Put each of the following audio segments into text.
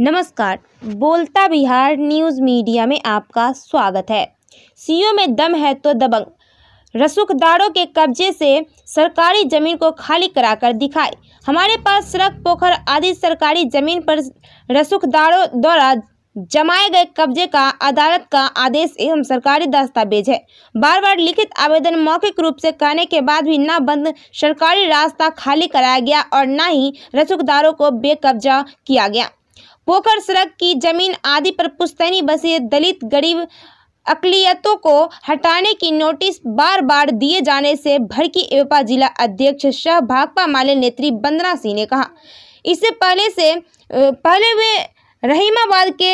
नमस्कार बोलता Bihar news media में आपका स्वागत है सीओ में दम है तो दबंग रसूखदारों के कब्जे से सरकारी जमीन को खाली कराकर दिखाए हमारे पास सड़क पोखर आदि सरकारी जमीन पर रसूखदारों द्वारा जमाए गए कब्जे का अदालत का आदेश एवं सरकारी दस्तावेज है बार बार लिखित आवेदन मौखिक रूप से करने के बाद भी न बंद सरकारी रास्ता खाली कराया गया और न ही रसूखदारों को बेकब्जा किया गया पोखर सड़क की जमीन आदि पर पुश्तैनी बसे दलित गरीब अकलियतों को हटाने की नोटिस बार बार दिए जाने से भड़की एवपा जिला अध्यक्ष शाह भाकपा माले नेत्री बंदना सिंह ने कहा इससे पहले से पहले वे रहीमाबाद के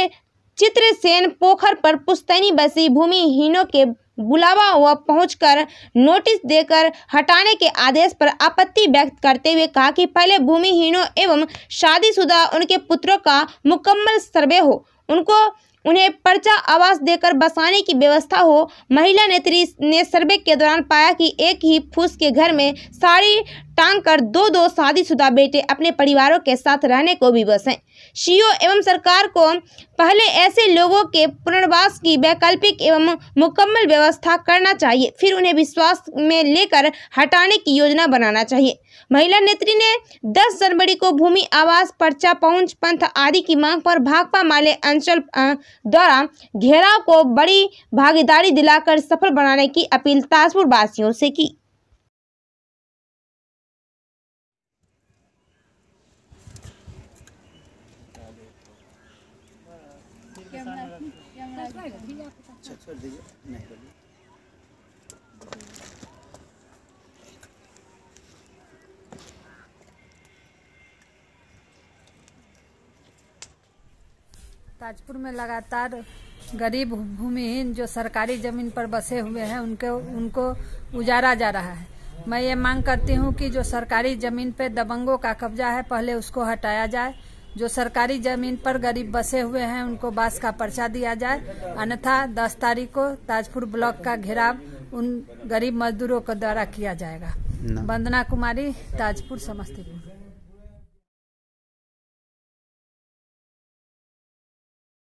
चित्रसेन पोखर पर पुश्तैनी बसी भूमिहीनों के बुलावा हुआ पहुंचकर नोटिस देकर हटाने के आदेश पर आपत्ति व्यक्त करते हुए कहा कि पहले भूमिहीनों एवं शादीशुदा उनके पुत्रों का मुकम्मल सर्वे हो उनको उन्हें पर्चा आवास देकर बसाने की व्यवस्था हो महिला नेत्री ने सर्वे के दौरान पाया कि एक ही फूस के घर में साड़ी टांग कर दो दो शादीशुदा बेटे अपने परिवारों के साथ रहने को विवश हैं सीओ एवं सरकार को पहले ऐसे लोगों के पुनर्वास की वैकल्पिक एवं मुकम्मल व्यवस्था करना चाहिए फिर उन्हें विश्वास में लेकर हटाने की योजना बनाना चाहिए महिला नेत्री ने 10 जनवरी को भूमि आवास पर्चा पहुंच पंथ आदि की मांग पर भाकपा माले पूर्वांचल द्वारा घेराव को बड़ी भागीदारी दिलाकर सफल बनाने की अपील ताजपुर वासियों से की छोड़ दीजिए नहीं ताजपुर में लगातार गरीब भूमिहीन जो सरकारी जमीन पर बसे हुए हैं उनके उनको उजारा जा रहा है मैं ये मांग करती हूँ कि जो सरकारी जमीन पर दबंगों का कब्जा है पहले उसको हटाया जाए जो सरकारी जमीन पर गरीब बसे हुए हैं उनको बास का पर्चा दिया जाए अन्यथा 10 तारीख को ताजपुर ब्लॉक का घेराव उन गरीब मजदूरों के द्वारा किया जाएगा वंदना कुमारी ताजपुर समस्तीपुर